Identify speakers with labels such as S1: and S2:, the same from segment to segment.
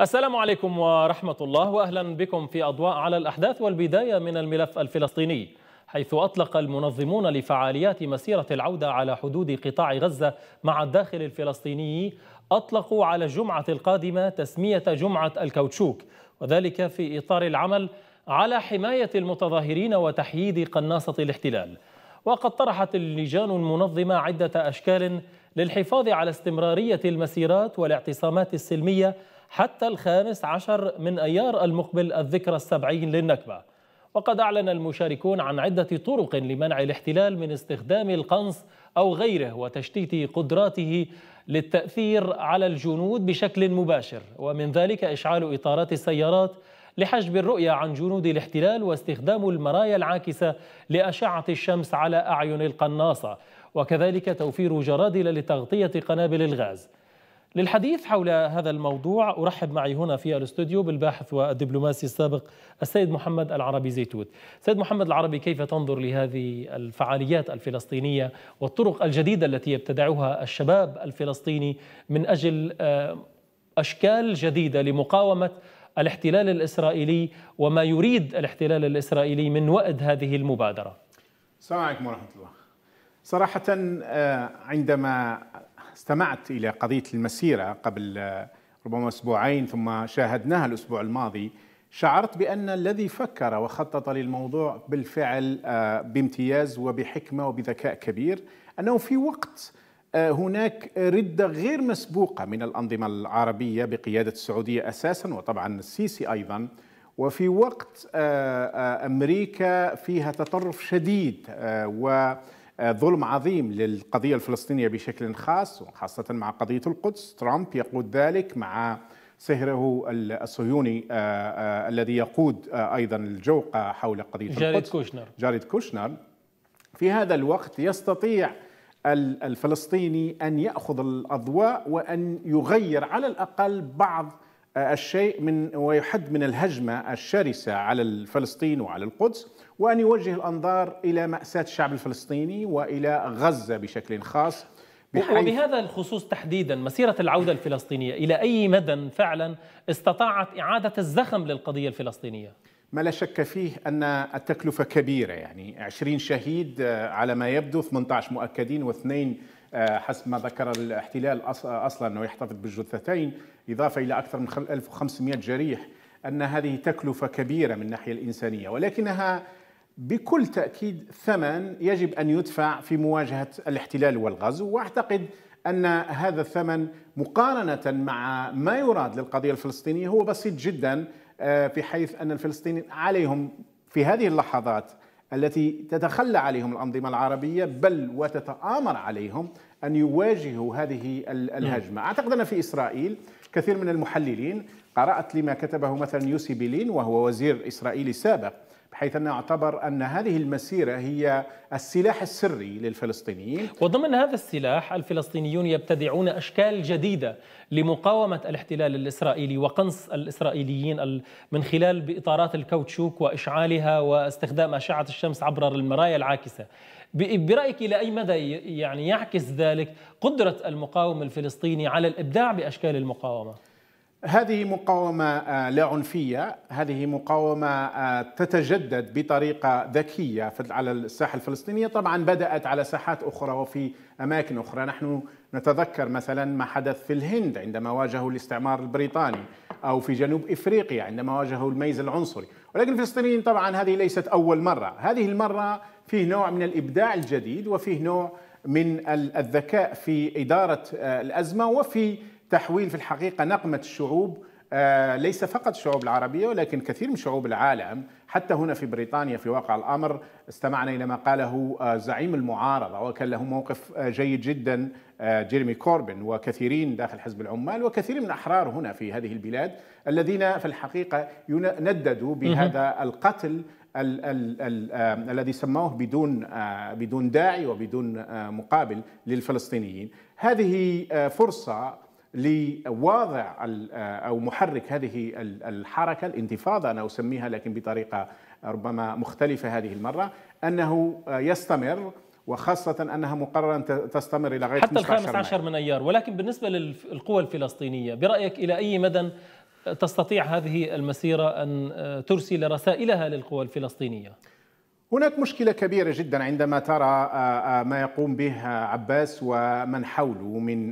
S1: السلام عليكم ورحمة الله وأهلا بكم في أضواء على الأحداث والبداية من الملف الفلسطيني حيث أطلق المنظمون لفعاليات مسيرة العودة على حدود قطاع غزة مع الداخل الفلسطيني أطلقوا على الجمعة القادمة تسمية جمعة الكوتشوك وذلك في إطار العمل على حماية المتظاهرين وتحييد قناصة الاحتلال وقد طرحت اللجان المنظمة عدة أشكال للحفاظ على استمرارية المسيرات والاعتصامات السلمية حتى الخامس عشر من أيار المقبل الذكرى السبعين للنكبة وقد أعلن المشاركون عن عدة طرق لمنع الاحتلال من استخدام القنص أو غيره وتشتيت قدراته للتأثير على الجنود بشكل مباشر ومن ذلك إشعال إطارات السيارات لحجب الرؤية عن جنود الاحتلال واستخدام المرايا العاكسة لأشعة الشمس على أعين القناصة وكذلك توفير جرادل لتغطية قنابل الغاز للحديث حول هذا الموضوع أرحب معي هنا في الاستوديو بالباحث والدبلوماسي السابق السيد محمد العربي زيتوت سيد محمد العربي كيف تنظر لهذه الفعاليات الفلسطينية والطرق الجديدة التي يبتدعها الشباب الفلسطيني من أجل آه، أشكال جديدة لمقاومة الاحتلال الإسرائيلي وما يريد الاحتلال الإسرائيلي من وأد هذه المبادرة
S2: السلام عليكم ورحمة الله صراحة آه، عندما استمعت إلى قضية المسيرة قبل ربما أسبوعين ثم شاهدناها الأسبوع الماضي شعرت بأن الذي فكر وخطط للموضوع بالفعل آه، بامتياز وبحكمة وبذكاء كبير أنه في وقت آه، هناك ردة غير مسبوقة من الأنظمة العربية بقيادة السعودية أساسا وطبعا السيسي أيضا وفي وقت آه، أمريكا فيها تطرف شديد و آه، ظلم عظيم للقضية الفلسطينية بشكل خاص وخاصة مع قضية القدس ترامب يقود ذلك مع سهره الصهيوني آه، آه، الذي يقود أيضا الجوقة حول قضية جاريد القدس كوشنر جاريد كوشنر في هذا الوقت يستطيع الفلسطيني أن يأخذ الأضواء وأن يغير على الأقل بعض الشيء من ويحد من الهجمة الشرسة على فلسطين وعلى القدس وأن يوجه الأنظار إلى مأساة الشعب الفلسطيني وإلى غزة بشكل خاص وبهذا
S1: الخصوص تحديدا مسيرة العودة الفلسطينية إلى أي مدى فعلا استطاعت إعادة الزخم للقضية الفلسطينية؟
S2: ما لا شك فيه أن التكلفة كبيرة يعني 20 شهيد آه، على ما يبدو 18 مؤكدين واثنين آه، حسب ما ذكر الاحتلال اصلا انه يحتفظ بالجثتين إضافة إلى أكثر من 1500 جريح أن هذه تكلفة كبيرة من الناحية الإنسانية ولكنها بكل تأكيد ثمن يجب أن يدفع في مواجهة الاحتلال والغزو وأعتقد أن هذا الثمن مقارنة مع ما يراد للقضية الفلسطينية هو بسيط جدا بحيث آه، أن الفلسطينيين عليهم في هذه اللحظات التي تتخلى عليهم الأنظمة العربية بل وتتآمر عليهم أن يواجهوا هذه نعم. الهجمة أعتقد أن في إسرائيل كثير من المحللين قرأت لما كتبه مثلا يوسي بيلين وهو وزير إسرائيلي سابق حيث أنه اعتبر أن هذه المسيرة هي السلاح السري للفلسطينيين وضمن هذا السلاح
S1: الفلسطينيون يبتدعون أشكال جديدة لمقاومة الاحتلال الإسرائيلي وقنص الإسرائيليين من خلال بإطارات الكاوتشوك وإشعالها واستخدام أشعة الشمس عبر المرايا العاكسة برأيك إلى أي مدى يعني يعكس ذلك قدرة المقاوم الفلسطيني على الإبداع بأشكال المقاومة؟
S2: هذه مقاومة آه، لا عنفية هذه مقاومة آه، تتجدد بطريقة ذكية على الساحة الفلسطينية طبعا بدأت على ساحات أخرى وفي أماكن أخرى نحن نتذكر مثلا ما حدث في الهند عندما واجهوا الاستعمار البريطاني أو في جنوب إفريقيا عندما واجهوا الميز العنصري ولكن الفلسطينيين طبعا هذه ليست أول مرة هذه المرة فيه نوع من الإبداع الجديد وفيه نوع من الذكاء في إدارة آه، الأزمة وفي تحويل في الحقيقه نقمه الشعوب آه، ليس فقط الشعوب العربيه ولكن كثير من شعوب العالم حتى هنا في بريطانيا في واقع الامر استمعنا الى ما قاله آه، زعيم المعارضه وكان له موقف آه، جيد جدا جيرمي كوربن وكثيرين داخل حزب العمال وكثير من احرار هنا في هذه البلاد الذين في الحقيقه نددوا بهذا القتل ال ال ال الذي سموه بدون بدون داعي وبدون مقابل للفلسطينيين هذه فرصه لواضع آه، او محرك هذه الحركه الانتفاضه انا اسميها لكن بطريقه ربما مختلفه هذه المره انه آه، يستمر وخاصة أنها مقررة تستمر إلى غاية حتى الخامس عشر
S1: من أيار ولكن بالنسبة للقوى الفلسطينية برأيك إلى أي مدى تستطيع هذه المسيرة أن آه، ترسل رسائلها للقوى الفلسطينية؟
S2: هناك مشكلة كبيرة جدا عندما ترى آه، آه، ما يقوم به آه، عباس ومن حوله من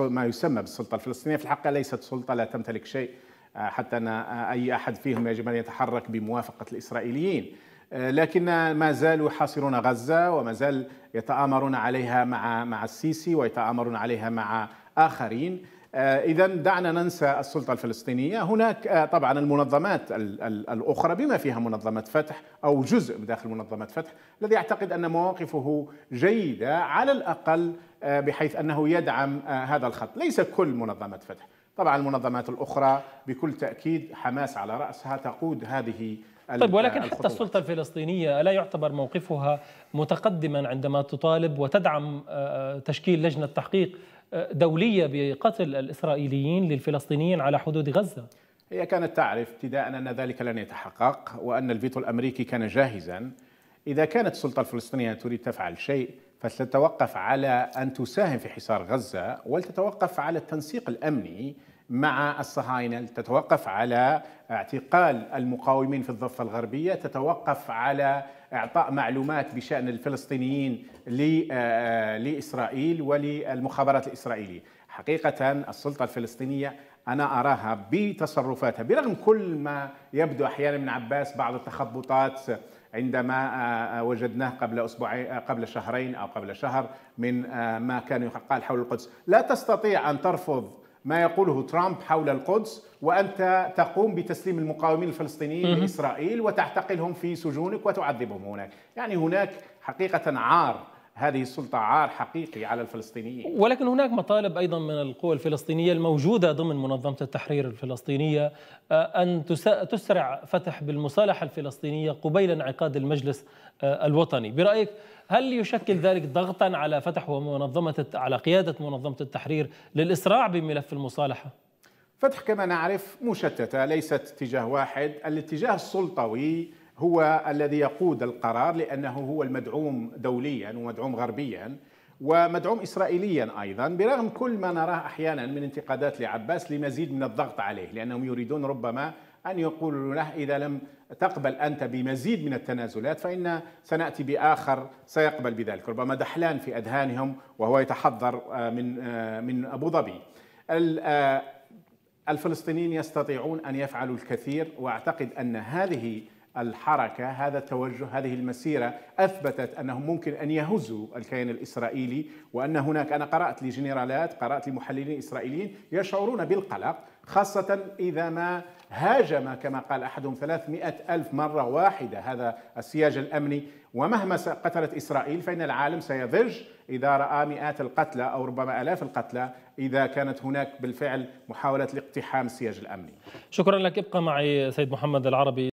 S2: ما يسمى بالسلطة الفلسطينية في الحقيقة ليست سلطة لا تمتلك شيء حتى أن أي أحد فيهم يجب أن يتحرك بموافقة الإسرائيليين لكن ما زالوا حاصرون غزة وما زال يتآمرون عليها مع مع السيسي ويتآمرون عليها مع آخرين آه، إذا دعنا ننسى السلطة الفلسطينية هناك آه، طبعا المنظمات الأخرى بما فيها منظمة فتح أو جزء داخل منظمة فتح الذي أعتقد أن مواقفه جيدة على الأقل آه، بحيث أنه يدعم هذا الخط ليس كل منظمة فتح طبعا المنظمات الأخرى بكل تأكيد حماس على رأسها تقود هذه طيب ولكن الخطوة. حتى
S1: السلطة الفلسطينية ألا يعتبر موقفها متقدما عندما تطالب وتدعم تشكيل لجنة تحقيق دولية بقتل الإسرائيليين للفلسطينيين على حدود غزة
S2: هي كانت تعرف ابتداء أن ذلك لن يتحقق وأن الفيتو الأمريكي كان جاهزا إذا كانت السلطة الفلسطينية تريد تفعل شيء فلتتوقف على أن تساهم في حصار غزة ولتتوقف على التنسيق الأمني مع الصهاينه، تتوقف على اعتقال المقاومين في الضفه الغربيه، تتوقف على اعطاء معلومات بشان الفلسطينيين آه، لاسرائيل وللمخابرات الاسرائيليه. حقيقه السلطه الفلسطينيه انا اراها بتصرفاتها برغم كل ما يبدو احيانا من عباس بعض التخبطات عندما آه، آه، وجدناه قبل اسبوعين قبل شهرين او قبل شهر من ما كان يقال حول القدس، لا تستطيع ان ترفض ما يقوله ترامب حول القدس وانت تقوم بتسليم المقاومين الفلسطينيين لاسرائيل وتعتقلهم في سجونك وتعذبهم هناك، يعني هناك حقيقه عار هذه السلطة عار حقيقي على الفلسطينيين
S1: ولكن هناك مطالب أيضا من القوى الفلسطينية الموجودة ضمن منظمة التحرير الفلسطينية آه، أن تسرع فتح بالمصالحة الفلسطينية قبيل انعقاد المجلس آه، الوطني برأيك هل يشكل ذلك ضغطا على فتح ومنظمة على قيادة منظمة التحرير للإسراع بملف المصالحة؟
S2: فتح كما نعرف مشتتة ليست اتجاه واحد الاتجاه السلطوي هو الذي يقود القرار لأنه هو المدعوم دوليا ومدعوم غربيا ومدعوم إسرائيليا أيضا برغم كل ما نراه أحيانا من انتقادات لعباس لمزيد من الضغط عليه لأنهم يريدون ربما أن يقولوا له إذا لم تقبل أنت بمزيد من التنازلات فإن سنأتي بآخر سيقبل بذلك ربما دحلان في أذهانهم وهو يتحضر آه، من آه، من أبو ظبي آه، الفلسطينيين يستطيعون أن يفعلوا الكثير وأعتقد أن هذه الحركة هذا التوجه هذه المسيرة أثبتت أنهم ممكن أن يهزوا الكيان الإسرائيلي وأن هناك أنا قرأت لجنرالات قرأت لمحللين إسرائيليين يشعرون بالقلق خاصة إذا ما هاجم كما قال أحدهم 300 ألف مرة واحدة هذا السياج الأمني ومهما قتلت إسرائيل فإن العالم سيضج إذا رأى مئات القتلى أو ربما آلاف القتلى إذا كانت هناك بالفعل محاولة لاقتحام السياج الأمني
S1: شكرا لك ابقى معي سيد محمد العربي